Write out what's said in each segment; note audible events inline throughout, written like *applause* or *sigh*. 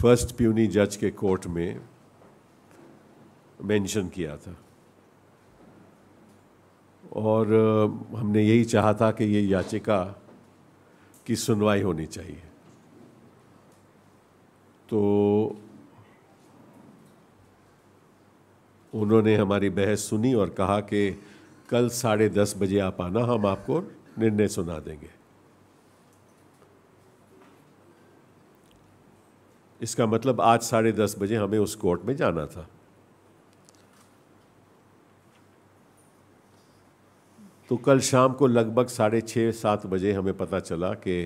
First puny जज के court में मेंशन किया था और हमने यही चाहा था कि ये याचिका की सुनवाई होनी चाहिए तो उन्होंने हमारी बहस सुनी और कहा कि कल साढ़े दस बजे आप आना हम आपको निर्णय सुना देंगे इसका मतलब आज साढ़े दस बजे हमें उस कोर्ट में जाना था तो कल शाम को लगभग साढ़े छः सात बजे हमें पता चला कि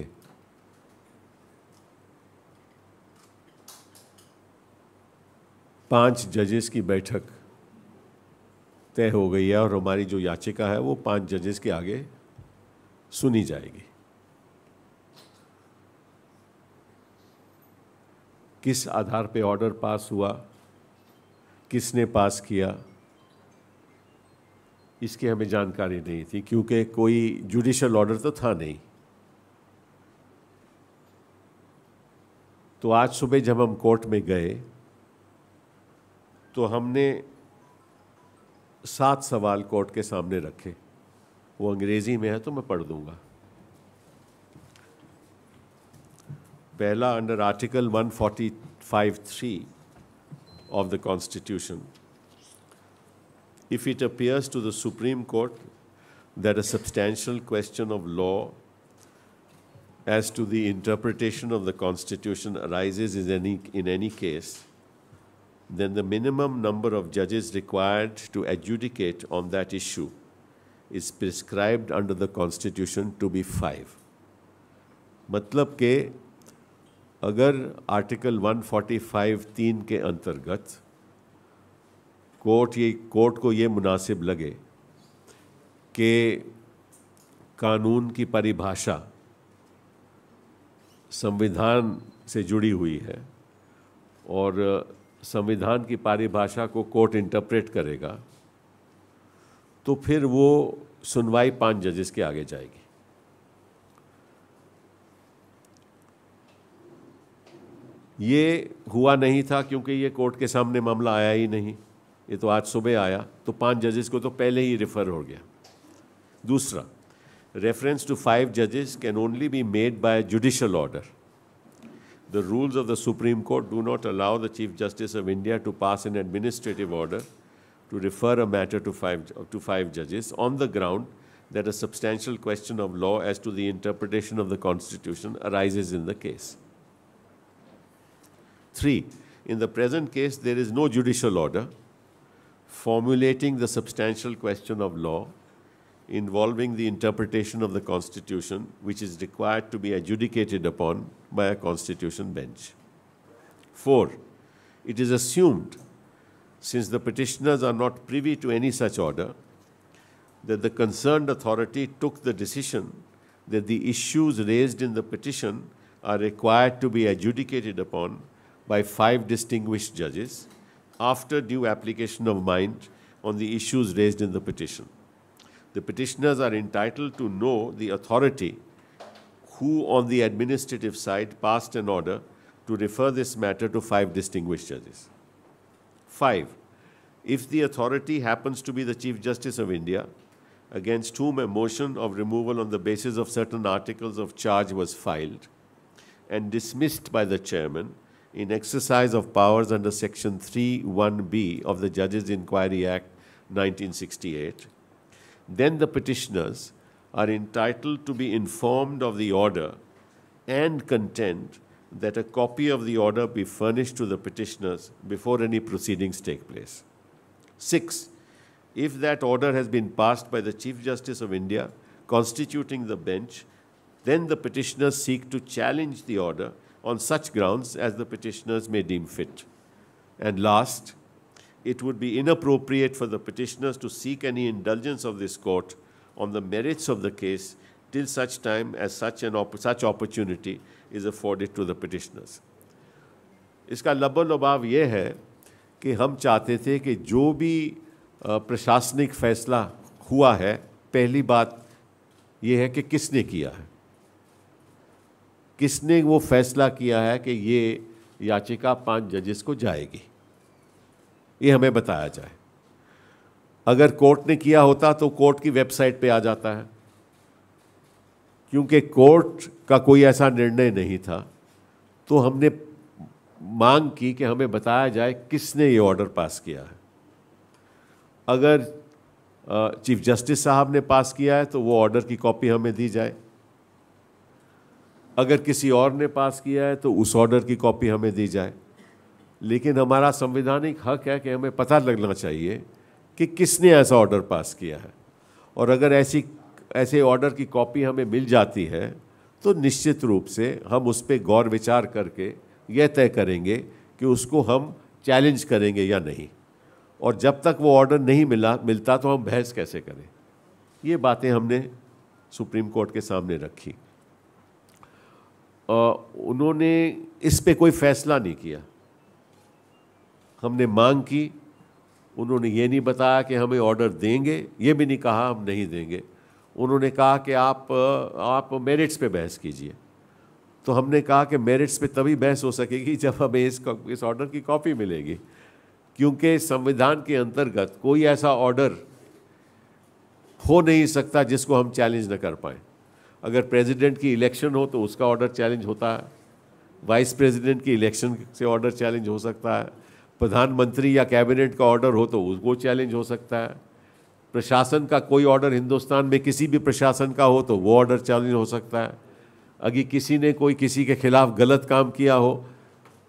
पांच जजेस की बैठक तय हो गई है और हमारी जो याचिका है वो पांच जजेस के आगे सुनी जाएगी किस आधार पे ऑर्डर पास हुआ किसने पास किया इसकी हमें जानकारी नहीं थी क्योंकि कोई जुडिशल ऑर्डर तो था नहीं तो आज सुबह जब हम कोर्ट में गए तो हमने सात सवाल कोर्ट के सामने रखे वो अंग्रेज़ी में है तो मैं पढ़ दूंगा Pehla under Article 145.3 of the Constitution. If it appears to the Supreme Court that a substantial question of law as to the interpretation of the Constitution arises in any, in any case, then the minimum number of judges required to adjudicate on that issue is prescribed under the Constitution to be five. मतलब के अगर article 145 तीन के अंतर्गत court ये court को ये मुनासिब लगे कि कानून की परिभाषा संविधान से जुड़ी हुई है और संविधान की परिभाषा को कोर्ट इंटरप्रेट करेगा तो फिर वो सुनवाई पांच जजेस के आगे जाएगी ये हुआ नहीं था क्योंकि ये कोर्ट के सामने मामला आया ही नहीं ये तो आज सुबह आया तो पांच जजेस को तो पहले ही रेफर हो गया दूसरा रेफरेंस टू फाइव जजेस can only be made by judicial order the rules of the supreme court do not allow the chief justice of India to pass N administrative order to refer a matter to five to five जजेस on the ground that a substantial question of law as to the interpretation of the constitution arises in the case Three, in the present case, there is no judicial order formulating the substantial question of law involving the interpretation of the Constitution, which is required to be adjudicated upon by a Constitution bench. Four, it is assumed, since the petitioners are not privy to any such order, that the concerned authority took the decision that the issues raised in the petition are required to be adjudicated upon by five distinguished judges after due application of mind on the issues raised in the petition. The petitioners are entitled to know the authority who on the administrative side passed an order to refer this matter to five distinguished judges. Five, if the authority happens to be the Chief Justice of India, against whom a motion of removal on the basis of certain articles of charge was filed and dismissed by the chairman in exercise of powers under Section 3.1b of the Judges Inquiry Act 1968, then the petitioners are entitled to be informed of the order and contend that a copy of the order be furnished to the petitioners before any proceedings take place. Six, if that order has been passed by the Chief Justice of India constituting the bench, then the petitioners seek to challenge the order on such grounds as the petitioners may deem fit. And last, it would be inappropriate for the petitioners to seek any indulgence of this court on the merits of the case till such time as such, an op such opportunity is afforded to the petitioners. इसका लबन लबाव ये है कि हम चाहते थे कि जो भी प्रशासनिक फैसला हुआ है पहली बात यह कि किसने किया है किसने वो फैसला किया है कि ये याचिका पांच जजेस को जाएगी ये हमें बताया जाए अगर कोर्ट ने किया होता तो कोर्ट की वेबसाइट पे आ जाता है क्योंकि कोर्ट का कोई ऐसा निर्णय नहीं था तो हमने मांग की कि हमें बताया जाए किसने ये ऑर्डर पास किया है अगर चीफ जस्टिस साहब ने पास किया है तो वो ऑर्डर की कॉपी हमें दी जाए अगर किसी और ने पास किया है तो उस ऑर्डर की कॉपी हमें दी जाए लेकिन हमारा संवैधानिक हक है कि हमें पता लगना चाहिए कि किसने ऐसा ऑर्डर पास किया है और अगर ऐसी ऐसे ऑर्डर की कॉपी हमें मिल जाती है तो निश्चित रूप से हम उस पर गौर विचार करके यह तय करेंगे कि उसको हम चैलेंज करेंगे या नहीं और जब तक वो ऑर्डर नहीं मिला मिलता तो हम बहस कैसे करें ये बातें हमने सुप्रीम कोर्ट के सामने रखी उन्होंने इस पे कोई फैसला नहीं किया हमने मांग की उन्होंने ये नहीं बताया कि हमें ऑर्डर देंगे ये भी नहीं कहा हम नहीं देंगे उन्होंने कहा कि आप आप मेरिट्स पे बहस कीजिए तो हमने कहा कि मेरिट्स पे तभी बहस हो सकेगी *laughs* जब हमें इस इस ऑर्डर की कॉपी मिलेगी क्योंकि संविधान के अंतर्गत कोई ऐसा ऑर्डर हो नहीं सकता जिसको हम चैलेंज न कर पाएँ अगर प्रेसिडेंट की इलेक्शन हो तो उसका ऑर्डर चैलेंज होता है वाइस प्रेसिडेंट की इलेक्शन से ऑर्डर चैलेंज हो सकता है प्रधानमंत्री या कैबिनेट का ऑर्डर हो तो उसको चैलेंज हो सकता है प्रशासन का कोई ऑर्डर हिंदुस्तान में किसी भी प्रशासन का हो तो वो ऑर्डर चैलेंज हो सकता है अगर किसी ने कोई किसी के खिलाफ गलत काम किया हो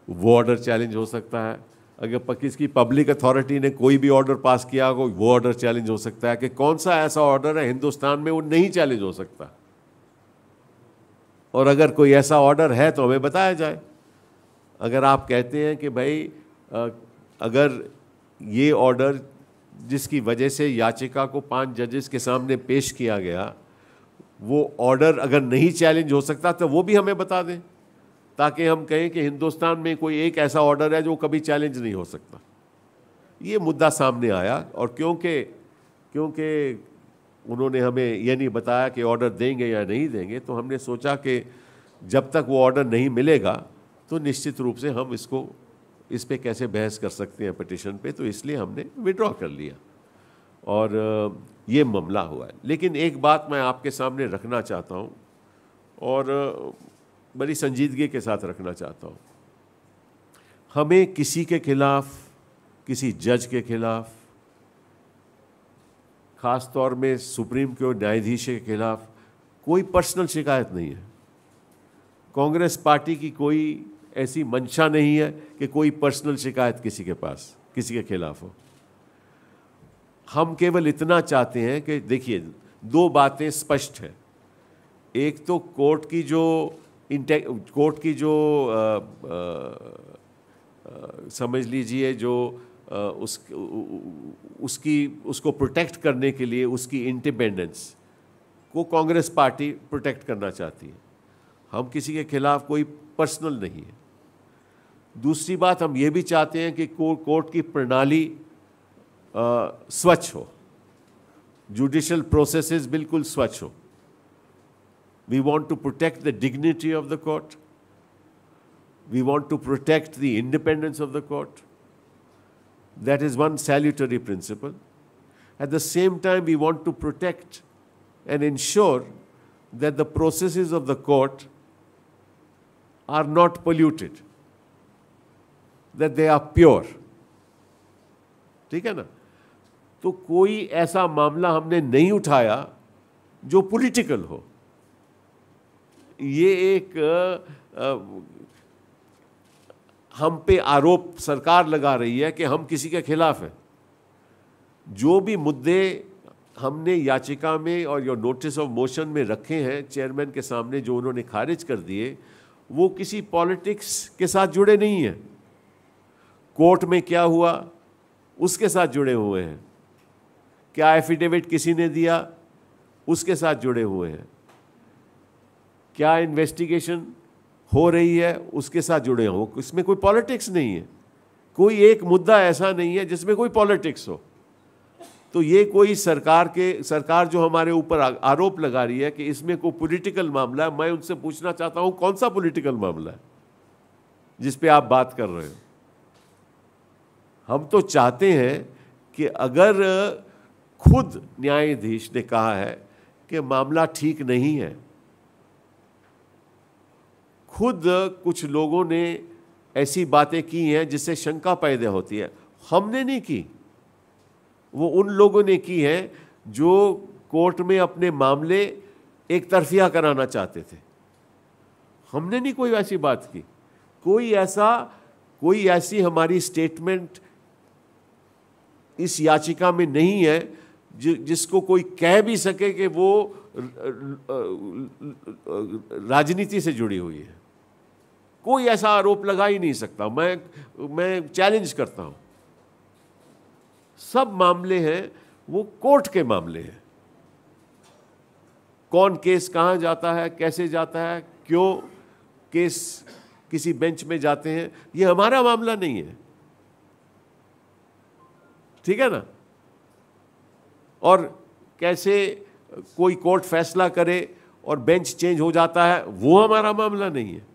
वो ऑर्डर चैलेंज हो सकता है अगर किसी पब्लिक अथॉरिटी ने कोई भी ऑर्डर पास किया हो वो ऑर्डर चैलेंज हो सकता है कि कौन सा ऐसा ऑर्डर है हिंदुस्तान में वो नहीं चैलेंज हो सकता और अगर कोई ऐसा ऑर्डर है तो हमें बताया जाए अगर आप कहते हैं कि भाई अगर ये ऑर्डर जिसकी वजह से याचिका को पांच जजेस के सामने पेश किया गया वो ऑर्डर अगर नहीं चैलेंज हो सकता तो वो भी हमें बता दें ताकि हम कहें कि हिंदुस्तान में कोई एक ऐसा ऑर्डर है जो कभी चैलेंज नहीं हो सकता ये मुद्दा सामने आया और क्योंकि क्योंकि उन्होंने हमें यह नहीं बताया कि ऑर्डर देंगे या नहीं देंगे तो हमने सोचा कि जब तक वो ऑर्डर नहीं मिलेगा तो निश्चित रूप से हम इसको इस पर कैसे बहस कर सकते हैं पटिशन पे तो इसलिए हमने विड्रॉ कर लिया और ये मामला हुआ है लेकिन एक बात मैं आपके सामने रखना चाहता हूँ और बड़ी संजीदगी के साथ रखना चाहता हूँ हमें किसी के खिलाफ किसी जज के खिलाफ ख़ास तौर में सुप्रीम कोर्ट न्यायाधीश के खिलाफ कोई पर्सनल शिकायत नहीं है कांग्रेस पार्टी की कोई ऐसी मंशा नहीं है कि कोई पर्सनल शिकायत किसी के पास किसी के खिलाफ हो हम केवल इतना चाहते हैं कि देखिए दो बातें स्पष्ट हैं एक तो कोर्ट की जो इंटे कोर्ट की जो आ, आ, आ, समझ लीजिए जो उस उसकी उसको प्रोटेक्ट करने के लिए उसकी इंडिपेंडेंस को कांग्रेस पार्टी प्रोटेक्ट करना चाहती है हम किसी के खिलाफ कोई पर्सनल नहीं है दूसरी बात हम ये भी चाहते हैं कि कोर्ट की प्रणाली स्वच्छ हो जुडिशल प्रोसेसेस बिल्कुल स्वच्छ हो we want to protect the dignity of the court we want to protect the independence of the court That is one salutary principle. At the same time, we want to protect and ensure that the processes of the court are not polluted, that they are pure. ठीक है ना तो कोई ऐसा मामला हमने नहीं उठाया जो पॉलिटिकल हो ये एक हम पे आरोप सरकार लगा रही है कि हम किसी के खिलाफ हैं जो भी मुद्दे हमने याचिका में और या नोटिस ऑफ मोशन में रखे हैं चेयरमैन के सामने जो उन्होंने खारिज कर दिए वो किसी पॉलिटिक्स के साथ जुड़े नहीं हैं कोर्ट में क्या हुआ उसके साथ जुड़े हुए हैं क्या एफिडेविट किसी ने दिया उसके साथ जुड़े हुए हैं क्या इन्वेस्टिगेशन हो रही है उसके साथ जुड़े हों इसमें कोई पॉलिटिक्स नहीं है कोई एक मुद्दा ऐसा नहीं है जिसमें कोई पॉलिटिक्स हो तो ये कोई सरकार के सरकार जो हमारे ऊपर आरोप लगा रही है कि इसमें कोई पॉलिटिकल मामला है मैं उनसे पूछना चाहता हूँ कौन सा पॉलिटिकल मामला है जिस पे आप बात कर रहे हो हम तो चाहते हैं कि अगर खुद न्यायाधीश ने कहा है कि मामला ठीक नहीं है खुद कुछ लोगों ने ऐसी बातें की हैं जिससे शंका पैदा होती है हमने नहीं की वो उन लोगों ने की है जो कोर्ट में अपने मामले एक तरफिया कराना चाहते थे हमने नहीं कोई ऐसी बात की कोई ऐसा कोई ऐसी हमारी स्टेटमेंट इस याचिका में नहीं है जि, जिसको कोई कह भी सके कि वो राजनीति से जुड़ी हुई है कोई ऐसा आरोप लगा ही नहीं सकता मैं मैं चैलेंज करता हूं सब मामले हैं वो कोर्ट के मामले हैं कौन केस कहां जाता है कैसे जाता है क्यों केस किसी बेंच में जाते हैं ये हमारा मामला नहीं है ठीक है ना और कैसे कोई कोर्ट फैसला करे और बेंच चेंज हो जाता है वो हमारा मामला नहीं है